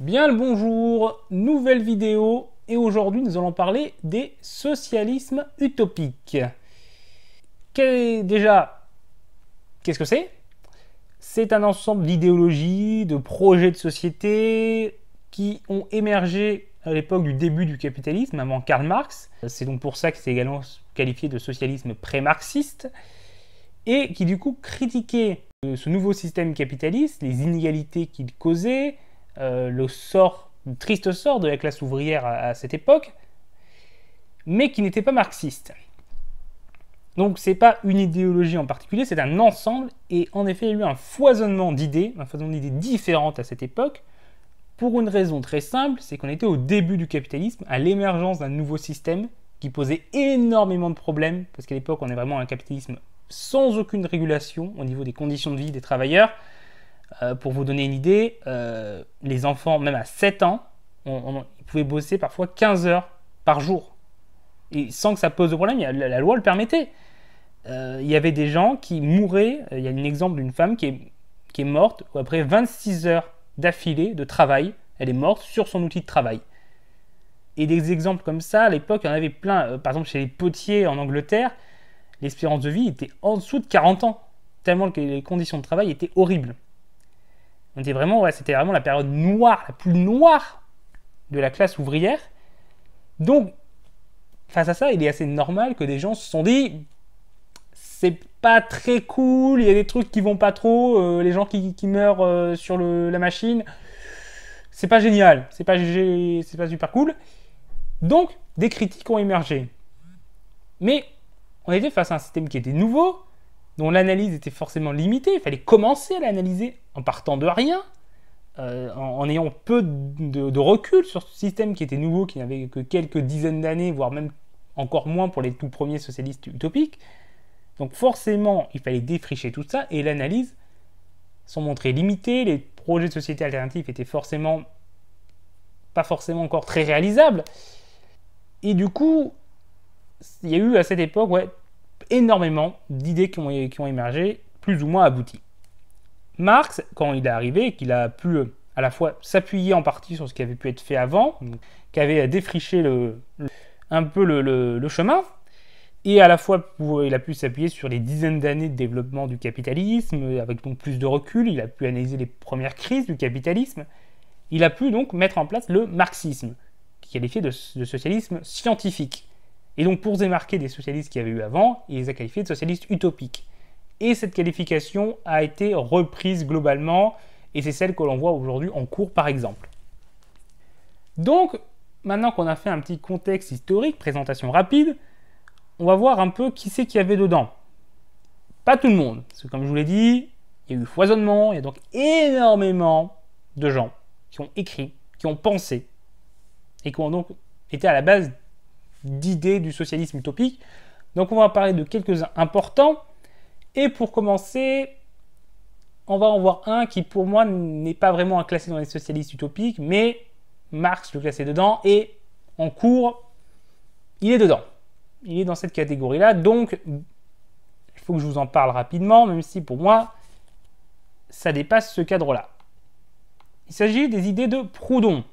Bien le bonjour, nouvelle vidéo et aujourd'hui nous allons parler des socialismes utopiques. déjà, qu'est-ce que c'est C'est un ensemble d'idéologies, de projets de société qui ont émergé à l'époque du début du capitalisme, avant Karl Marx. C'est donc pour ça que c'est également qualifié de socialisme pré-marxiste et qui du coup critiquait ce nouveau système capitaliste, les inégalités qu'il causait, euh, le sort, triste sort de la classe ouvrière à, cette époque, mais qui n'était pas marxiste. Donc c'est pas une idéologie en particulier, c'est un ensemble, et en effet il y a eu un foisonnement d'idées, un foisonnement d'idées différentes à cette époque, pour une raison très simple, c'est qu'on était au début du capitalisme, à l'émergence d'un nouveau système qui posait énormément de problèmes, parce qu'à l'époque on est vraiment un capitalisme sans aucune régulation au niveau des conditions de vie des travailleurs, euh, pour vous donner une idée, euh, les enfants, même à 7 ans, ils pouvaient bosser parfois 15 heures par jour. Et sans que ça pose de problème, la, loi le permettait. Euh, il y avait des gens qui mouraient. Il y a un exemple d'une femme qui est, qui est morte après 26 heures d'affilée de travail. Elle est morte sur son outil de travail. Et des exemples comme ça, à l'époque, il y en avait plein. Par exemple, chez les potiers en Angleterre, l'espérance de vie était en dessous de 40 ans, tellement que les conditions de travail étaient horribles. On dit vraiment, ouais, c'était vraiment la période noire, la plus noire de la classe ouvrière. Donc, face à ça, il est assez normal que des gens se sont dit c'est pas très cool, il y a des trucs qui vont pas trop, euh, les gens qui, meurent euh, sur la machine, c'est pas génial, c'est pas, c'est pas super cool. Donc, des critiques ont émergé. Mais on était face à un système qui était nouveau, dont l'analyse était forcément limitée. Il fallait commencer à l'analyser en partant de rien, euh, en, ayant peu de, recul sur ce système qui était nouveau, qui n'avait que quelques dizaines d'années, voire même encore moins pour les tout premiers socialistes utopiques. Donc forcément, il fallait défricher tout ça et l'analyse sont montrées limitée, Les projets de société alternative étaient forcément pas forcément encore très réalisables. Et du coup, il y a eu à cette époque ouais, énormément d'idées qui ont, qui émergé, plus ou moins abouties. Marx, quand il est arrivé qu'il a pu euh, à la fois s'appuyer en partie sur ce qui avait pu être fait avant, qui avait défriché le, un peu le, chemin, et à la fois il a pu s'appuyer sur les dizaines d'années de développement du capitalisme, avec donc plus de recul, il a pu analyser les premières crises du capitalisme, il a pu donc mettre en place le marxisme, qualifié de socialisme scientifique. Et donc pour démarquer des socialistes qu'il y avait eu avant, il les a qualifiés de socialistes utopiques. Et cette qualification a été reprise globalement, et c'est celle que l'on voit aujourd'hui en cours par exemple. Donc, maintenant qu'on a fait un petit contexte historique, présentation rapide, on va voir un peu qui c'est qu'il y avait dedans. Pas tout le monde, parce que comme je vous l'ai dit, il y a eu foisonnement, il y a donc énormément de gens qui ont écrit, qui ont pensé, et qui ont donc été à la base d'idées du socialisme utopique. Donc on va parler de quelques-uns importants. Et pour commencer, on va en voir un qui pour moi n'est pas vraiment un classé dans les socialistes utopiques, mais Marx le classait dedans et en cours, il est dedans. Il est dans cette catégorie-là. Donc, il faut que je vous en parle rapidement, même si pour moi, ça dépasse ce cadre-là. Il s'agit des idées de Proudhon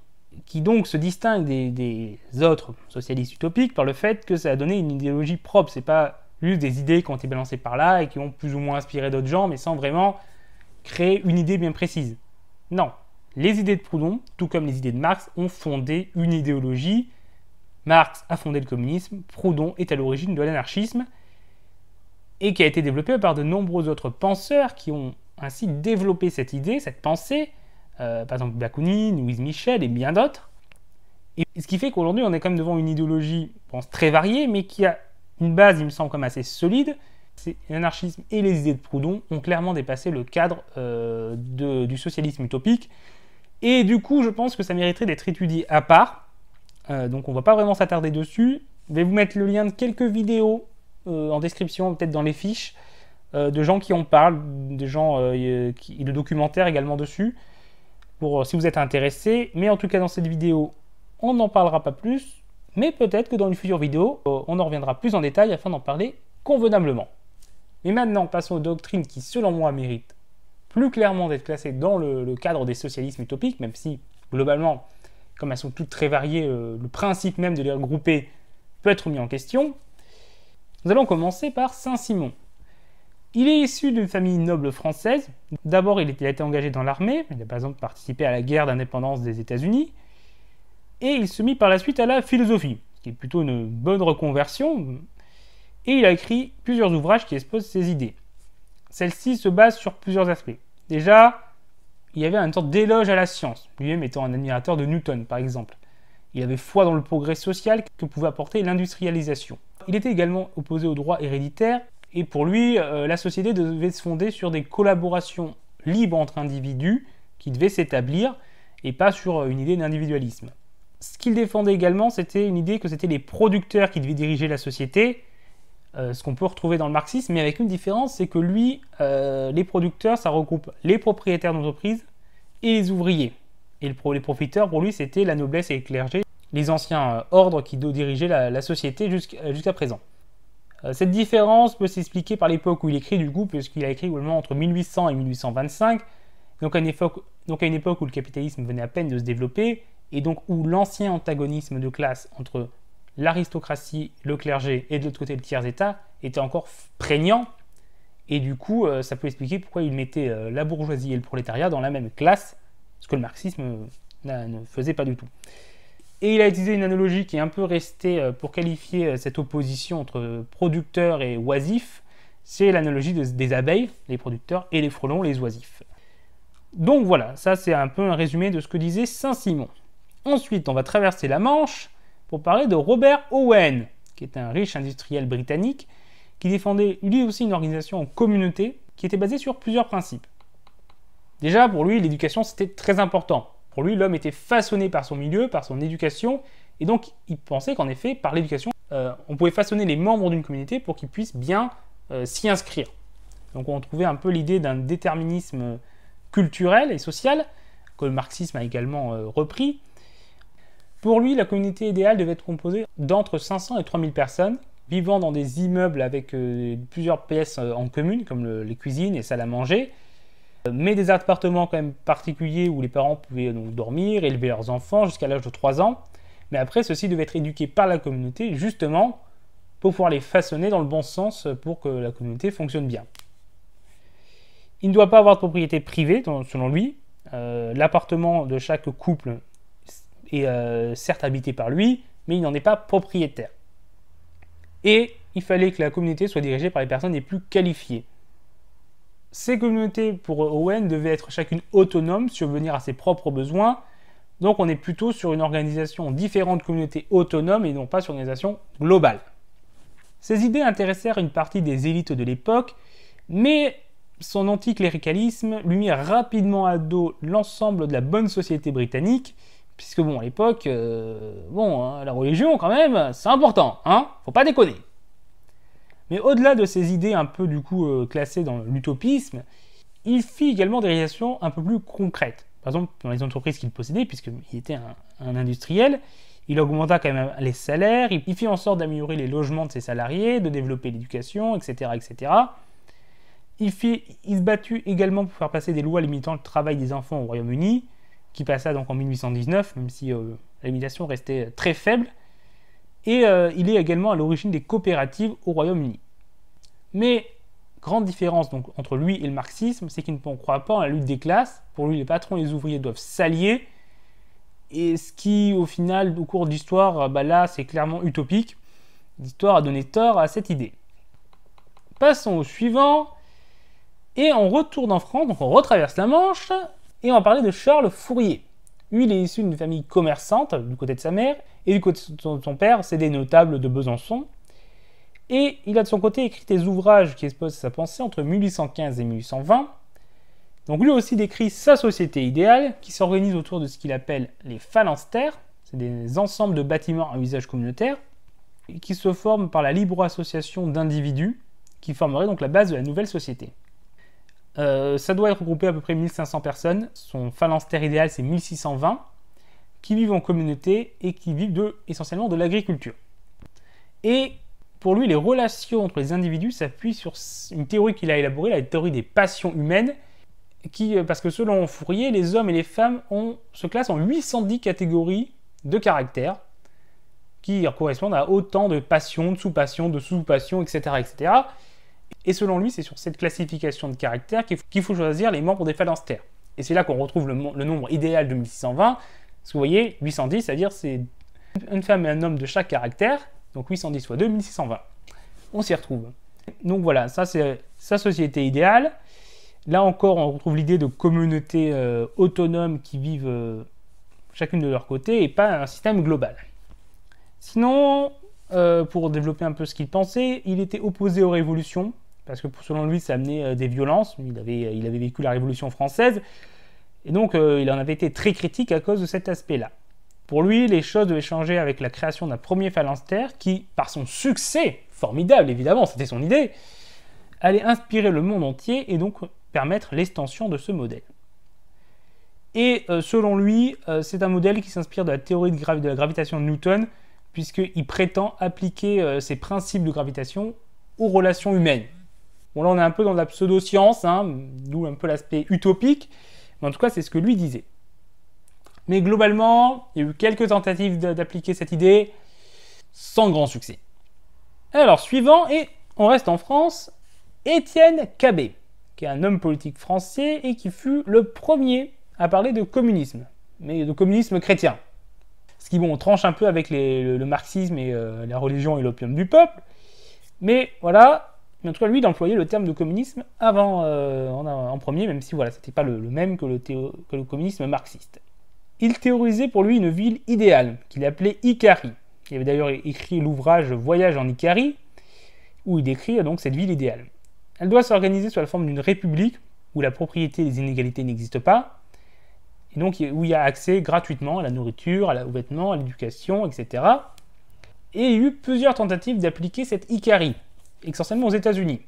qui donc se distingue des, autres socialistes utopiques par le fait que ça a donné une idéologie propre. C'est pas juste des idées qui ont été balancées par là et qui ont plus ou moins inspiré d'autres gens, mais sans vraiment créer une idée bien précise. Non. Les idées de Proudhon, tout comme les idées de Marx, ont fondé une idéologie. Marx a fondé le communisme, Proudhon est à l'origine de l'anarchisme, et qui a été développé par de nombreux autres penseurs qui ont ainsi développé cette idée, cette pensée, euh, par exemple Bakounine, Louise Michel et bien d'autres. Et ce qui fait qu'aujourd'hui, on est quand même devant une idéologie, je pense, très variée, mais qui a une base, il me semble, comme assez solide. L'anarchisme et les idées de Proudhon ont clairement dépassé le cadre euh, du socialisme utopique. Et du coup, je pense que ça mériterait d'être étudié à part. Euh, donc on ne va pas vraiment s'attarder dessus. Je vais vous mettre le lien de quelques vidéos en description, peut-être dans les fiches, de gens qui en parlent, de gens qui, le documentaire également dessus. Euh, si vous êtes intéressé. Mais en tout cas, dans cette vidéo, on n'en parlera pas plus. Mais peut-être que dans une future vidéo, euh, on en reviendra plus en détail afin d'en parler convenablement. Mais maintenant, passons aux doctrines qui, selon moi, méritent plus clairement d'être classées dans le, cadre des socialismes utopiques, même si, globalement, comme elles sont toutes très variées, euh, le principe même de les regrouper peut être mis en question. Nous allons commencer par Saint-Simon. Il est issu d'une famille noble française. D'abord, il, a été engagé dans l'armée. Il a par exemple participé à la guerre d'indépendance des États-Unis. Et il se mit par la suite à la philosophie, ce qui est plutôt une bonne reconversion. Et il a écrit plusieurs ouvrages qui exposent ses idées. celles ci se basent sur plusieurs aspects. Déjà, il y avait une sorte d'éloge à la science, lui-même étant un admirateur de Newton, par exemple. Il avait foi dans le progrès social que pouvait apporter l'industrialisation. Il était également opposé au droit héréditaire et pour lui, euh, la société devait se fonder sur des collaborations libres entre individus qui devaient s'établir et pas sur euh, une idée d'individualisme. Ce qu'il défendait également, c'était une idée que c'était les producteurs qui devaient diriger la société, euh, ce qu'on peut retrouver dans le marxisme, mais avec une différence, c'est que lui, les producteurs, ça regroupe les propriétaires d'entreprises et les ouvriers. Et les profiteurs, pour lui, c'était la noblesse et les clergés, les anciens ordres qui dirigeaient la, la société jusqu'à présent. Euh, cette différence peut s'expliquer par l'époque où il écrit, du coup, puisqu'il a écrit globalement entre 1800 et 1825, donc à, une époque, donc à une époque où le capitalisme venait à peine de se développer, et donc où l'ancien antagonisme de classe entre l'aristocratie, le clergé et de l'autre côté le tiers-état était encore prégnant, et du coup, euh, ça peut expliquer pourquoi il mettait euh, la bourgeoisie et le prolétariat dans la même classe, ce que le marxisme ne faisait pas du tout. Et il a utilisé une analogie qui est un peu restée euh, pour qualifier euh, cette opposition entre euh, producteurs et oisifs. C'est l'analogie des abeilles, les producteurs, et les frelons, les oisifs. Donc voilà, ça c'est un peu un résumé de ce que disait Saint-Simon. Ensuite, on va traverser la Manche pour parler de Robert Owen, qui est un riche industriel britannique qui défendait lui aussi une organisation en communauté qui était basée sur plusieurs principes. Déjà, pour lui, l'éducation c'était très important. Pour lui, l'homme était façonné par son milieu, par son éducation, et donc il pensait qu'en effet, par l'éducation, euh, on pouvait façonner les membres d'une communauté pour qu'ils puissent bien euh, s'y inscrire. Donc on trouvait un peu l'idée d'un déterminisme culturel et social, que le marxisme a également euh, repris. Pour lui, la communauté idéale devait être composée d'entre 500 et 3000 personnes, vivant dans des immeubles avec plusieurs pièces en commune, comme les cuisines et salles à manger, mais des appartements quand même particuliers où les parents pouvaient donc dormir, élever leurs enfants jusqu'à l'âge de 3 ans. Mais après, ceux-ci devaient être éduqués par la communauté, justement, pour pouvoir les façonner dans le bon sens pour que la communauté fonctionne bien. Il ne doit pas avoir de propriété privée, selon lui. Euh, l'appartement de chaque couple est euh, certes habité par lui, mais il n'en est pas propriétaire. Et il fallait que la communauté soit dirigée par les personnes les plus qualifiées. Ces communautés pour Owen devaient être chacune autonome, survenir à ses propres besoins. Donc on est plutôt sur une organisation différente différentes communautés autonomes et non pas sur une organisation globale. Ces idées intéressèrent une partie des élites de l'époque, mais son anticléricalisme lui mit rapidement à dos l'ensemble de la bonne société britannique, puisque bon, à l'époque, euh, bon, hein, la religion quand même, c'est important, hein, faut pas déconner. Mais au-delà de ces idées un peu du coup euh, classées dans l'utopisme, il fit également des réalisations un peu plus concrètes. Par exemple, dans les entreprises qu'il possédait, puisqu'il était un, industriel, il augmenta quand même les salaires, il, fit en sorte d'améliorer les logements de ses salariés, de développer l'éducation, etc., etc. Il, se battu également pour faire passer des lois limitant le travail des enfants au Royaume-Uni, qui passa donc en 1819, même si euh, la limitation restait très faible. Et euh, il est également à l'origine des coopératives au Royaume-Uni. Mais grande différence donc, entre lui et le marxisme, c'est qu'il ne croit pas en la lutte des classes. Pour lui, les patrons et les ouvriers doivent s'allier. Et ce qui, au final, au cours de l'histoire, euh, bah, là, c'est clairement utopique. L'histoire a donné tort à cette idée. Passons au suivant. Et on retourne en France, donc on retraverse la Manche, et on va parler de Charles Fourier. Lui, il est issu d'une famille commerçante du côté de sa mère, et du côté de son père, c'est des notables de Besançon. Et il a de son côté écrit des ouvrages qui exposent sa pensée entre 1815 et 1820. Donc lui aussi décrit sa société idéale qui s'organise autour de ce qu'il appelle les phalanstères, c'est des ensembles de bâtiments à usage communautaire, et qui se forment par la libre association d'individus qui formeraient donc la base de la nouvelle société. Euh, ça doit être regroupé à peu près 1500 personnes. Son phalanstère idéal, c'est 1620, qui vivent en communauté et qui vivent essentiellement de l'agriculture. Et pour lui, les relations entre les individus s'appuient sur une théorie qu'il a élaborée, la théorie des passions humaines, qui, euh, parce que selon Fourier, les hommes et les femmes se classent en 810 catégories de caractères qui correspondent à autant de passions, de sous-passions, de sous-passions, etc., etc. Et selon lui, c'est sur cette classification de caractères qu'il faut, choisir les membres des phalanstères. Et c'est là qu'on retrouve le, nombre idéal de 1620. Parce que vous voyez, 810, c'est-à-dire c'est une femme et un homme de chaque caractère, donc 810 fois 2, 1620. On s'y retrouve. Donc voilà, ça c'est sa société idéale. Là encore, on retrouve l'idée de communautés euh, autonomes qui vivent euh, chacune de leur côté et pas un système global. Sinon, euh, pour développer un peu ce qu'il pensait, il était opposé aux révolutions, parce que selon lui, ça amenait des violences. Il avait, il avait vécu la Révolution française, et donc il en avait été très critique à cause de cet aspect-là. Pour lui, les choses devaient changer avec la création d'un premier phalanstère qui, par son succès, formidable évidemment, c'était son idée, allait inspirer le monde entier et donc permettre l'extension de ce modèle. Et euh, selon lui, euh, c'est un modèle qui s'inspire de la théorie de, la gravitation de Newton, puisqu'il prétend appliquer euh, ses principes de gravitation aux relations humaines. Bon là on est un peu dans la pseudo-science, hein, d'où un peu l'aspect utopique, mais en tout cas c'est ce que lui disait. Mais globalement, il y a eu quelques tentatives d'appliquer cette idée sans grand succès. Alors, suivant, et on reste en France, Étienne Cabé, qui est un homme politique français et qui fut le premier à parler de communisme, mais de communisme chrétien. Ce qui, bon, tranche un peu avec le, marxisme et euh, la religion et l'opium du peuple. Mais voilà, en tout cas, lui, d'employer le terme de communisme avant, euh, en, premier, même si voilà, c'était pas le, même que le communisme marxiste. Il théorisait pour lui une ville idéale, qu'il appelait Icarie. Il avait d'ailleurs écrit l'ouvrage Voyage en Icarie, où il décrit donc cette ville idéale. Elle doit s'organiser sous la forme d'une république où la propriété et les inégalités n'existent pas, et donc où il y a accès gratuitement à la nourriture, à aux vêtements, à l'éducation, etc. Et il y a eu plusieurs tentatives d'appliquer cette Icarie, essentiellement aux États-Unis.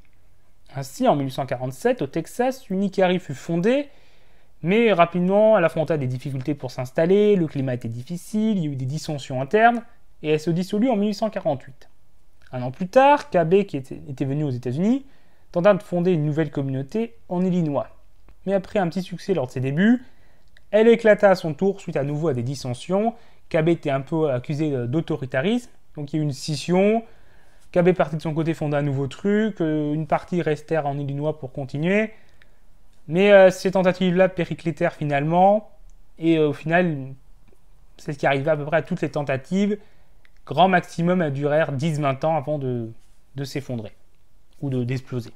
Ainsi, en 1847, au Texas, une Icarie fut fondée mais rapidement, elle affronta des difficultés pour s'installer, le climat était difficile, il y eut des dissensions internes, et elle se dissolut en 1848. Un an plus tard, Kabe, qui était, venu aux États-Unis, tenta de fonder une nouvelle communauté en Illinois. Mais après un petit succès lors de ses débuts, elle éclata à son tour suite à nouveau à des dissensions. Kabe était un peu accusé d'autoritarisme, donc il y a eu une scission. Kabe partit de son côté fonda un nouveau truc, euh, une partie restèrent en Illinois pour continuer. Mais euh, ces tentatives-là périclétèrent finalement, et euh, au final, c'est ce qui arrivait à peu près à toutes les tentatives. Grand maximum elles durèrent 10-20 ans avant de, s'effondrer ou d'exploser.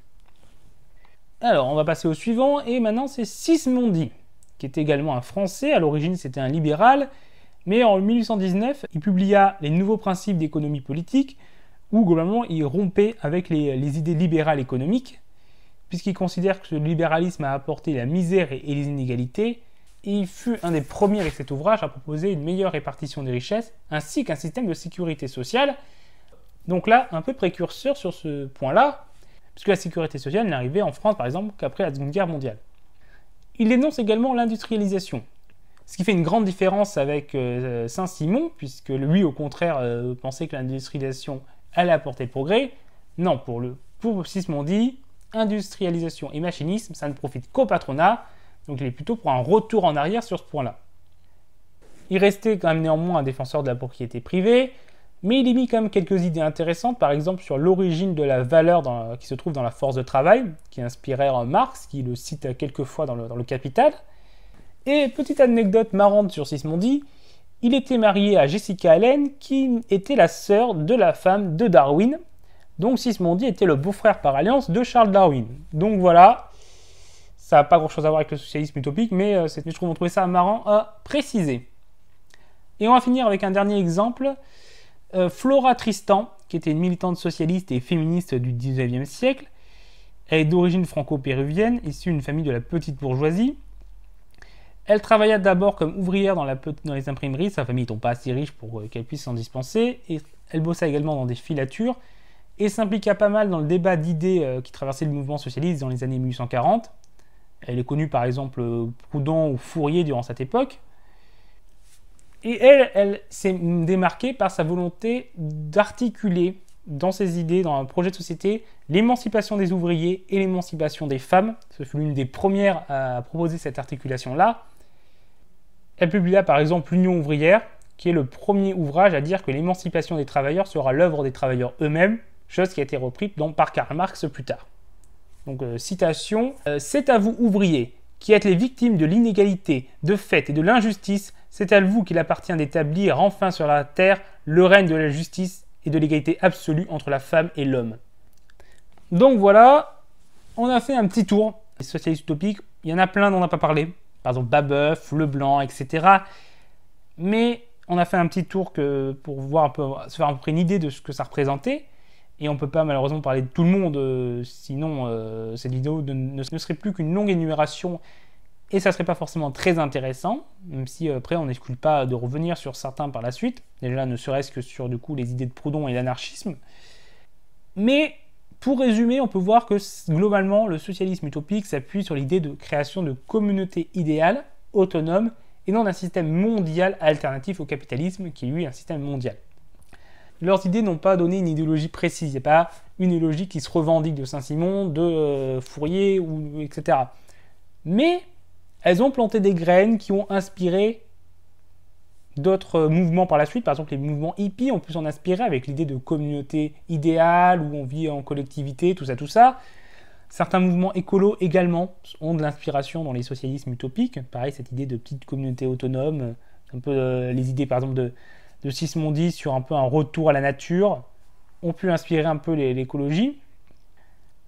Alors, on va passer au suivant, et maintenant c'est Sismondi, qui est également un Français. À l'origine, c'était un libéral, mais en 1819, il publia les nouveaux principes d'économie politique, où globalement il rompait avec les idées libérales économiques puisqu'il considère que le libéralisme a apporté la misère et les inégalités, et il fut un des premiers avec cet ouvrage à proposer une meilleure répartition des richesses, ainsi qu'un système de sécurité sociale. Donc là, un peu précurseur sur ce point-là, puisque la sécurité sociale n'arrivait en France, par exemple, qu'après la Seconde Guerre mondiale. Il dénonce également l'industrialisation, ce qui fait une grande différence avec euh, Saint-Simon, puisque lui, au contraire, euh, pensait que l'industrialisation allait apporter le progrès. Non, pour, le, pour dit industrialisation et machinisme, ça ne profite qu'au patronat, donc il est plutôt pour un retour en arrière sur ce point-là. Il restait quand même néanmoins un défenseur de la propriété privée, mais il y mis quand même quelques idées intéressantes, par exemple sur l'origine de la valeur qui se trouve dans la force de travail, qui inspirèrent euh, Marx, qui le cite quelques fois dans le, dans le Capital. Et petite anecdote marrante sur Sismondi, il était marié à Jessica Allen, qui était la sœur de la femme de Darwin, donc Sismondi était le beau-frère par alliance de Charles Darwin. Donc voilà, ça n'a pas grand-chose à voir avec le socialisme utopique, mais euh, je trouve qu'on trouvait ça marrant à préciser. Et on va finir avec un dernier exemple. Euh, Flora Tristan, qui était une militante socialiste et féministe du 19e siècle, elle est d'origine franco-péruvienne, issue d'une famille de la petite bourgeoisie. Elle travailla d'abord comme ouvrière dans, la, dans les imprimeries, sa famille n'étant pas assez riche pour euh, qu'elle puisse s'en dispenser, et elle bossa également dans des filatures, et s'impliqua pas mal dans le débat d'idées euh, qui traversait le mouvement socialiste dans les années 1840. Elle est connue par exemple euh, Proudhon ou Fourier durant cette époque. Et elle, elle s'est démarquée par sa volonté d'articuler dans ses idées, dans un projet de société, l'émancipation des ouvriers et l'émancipation des femmes. Ce fut l'une des premières à proposer cette articulation-là. Elle publia par exemple L'Union ouvrière, qui est le premier ouvrage à dire que l'émancipation des travailleurs sera l'œuvre des travailleurs eux-mêmes, chose qui a été reprise donc, par Karl Marx plus tard. Donc, euh, citation euh, C'est à vous, ouvriers, qui êtes les victimes de l'inégalité, de fait et de l'injustice, c'est à vous qu'il appartient d'établir enfin sur la terre le règne de la justice et de l'égalité absolue entre la femme et l'homme. Donc voilà, on a fait un petit tour. Les socialistes utopiques, il y en a plein dont on n'a pas parlé. Par exemple, Babeuf, Leblanc, etc. Mais on a fait un petit tour pour voir se faire une idée de ce que ça représentait. Et on ne peut pas malheureusement parler de tout le monde, euh, sinon euh, cette vidéo ne, serait plus qu'une longue énumération et ça ne serait pas forcément très intéressant, même si euh, après on n'exclut pas de revenir sur certains par la suite, déjà ne serait-ce que sur du coup les idées de Proudhon et l'anarchisme. Mais pour résumer, on peut voir que globalement le socialisme utopique s'appuie sur l'idée de création de communautés idéales, autonomes, et non d'un système mondial alternatif au capitalisme qui est lui un système mondial leurs idées n'ont pas donné une idéologie précise. Il n'y a pas une idéologie qui se revendique de Saint-Simon, de euh, Fourier, ou, etc. Mais elles ont planté des graines qui ont inspiré d'autres euh, mouvements par la suite. Par exemple, les mouvements hippies ont pu s'en inspirer avec l'idée de communauté idéale, où on vit en collectivité, tout ça, tout ça. Certains mouvements écolos également ont de l'inspiration dans les socialismes utopiques. Pareil, cette idée de petite communauté autonome, euh, un peu les idées par exemple de, de Sismondi sur un peu un retour à la nature ont pu inspirer un peu l'écologie.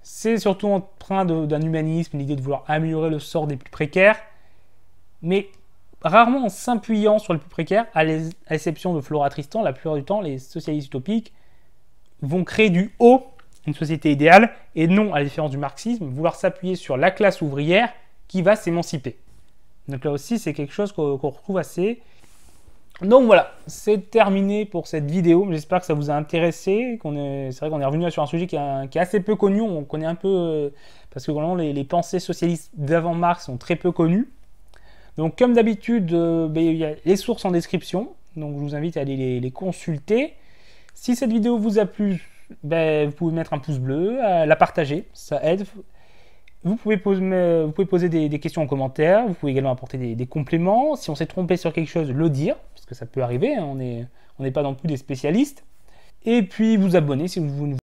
C'est surtout en train d'un humanisme, l'idée de vouloir améliorer le sort des plus précaires, mais rarement en s'appuyant sur les plus précaires, à l'exception de Flora Tristan, la plupart du temps, les socialistes utopiques vont créer du haut une société idéale et non, à la différence du marxisme, vouloir s'appuyer sur la classe ouvrière qui va s'émanciper. Donc là aussi, c'est quelque chose qu'on retrouve assez donc voilà, c'est terminé pour cette vidéo. J'espère que ça vous a intéressé. Qu'on c'est vrai qu'on est revenu sur un sujet qui est, assez peu connu. On connaît un peu euh, parce que vraiment les, pensées socialistes d'avant Marx sont très peu connues. Donc comme d'habitude, euh, ben, il y a les sources en description. Donc je vous invite à aller les, consulter. Si cette vidéo vous a plu, ben, vous pouvez mettre un pouce bleu, la partager, ça aide. Euh, vous pouvez poser, des, questions en commentaire, vous pouvez également apporter des, compléments. Si on s'est trompé sur quelque chose, le dire, parce que ça peut arriver, hein, on n'est pas non plus des spécialistes. Et puis vous abonner si vous ne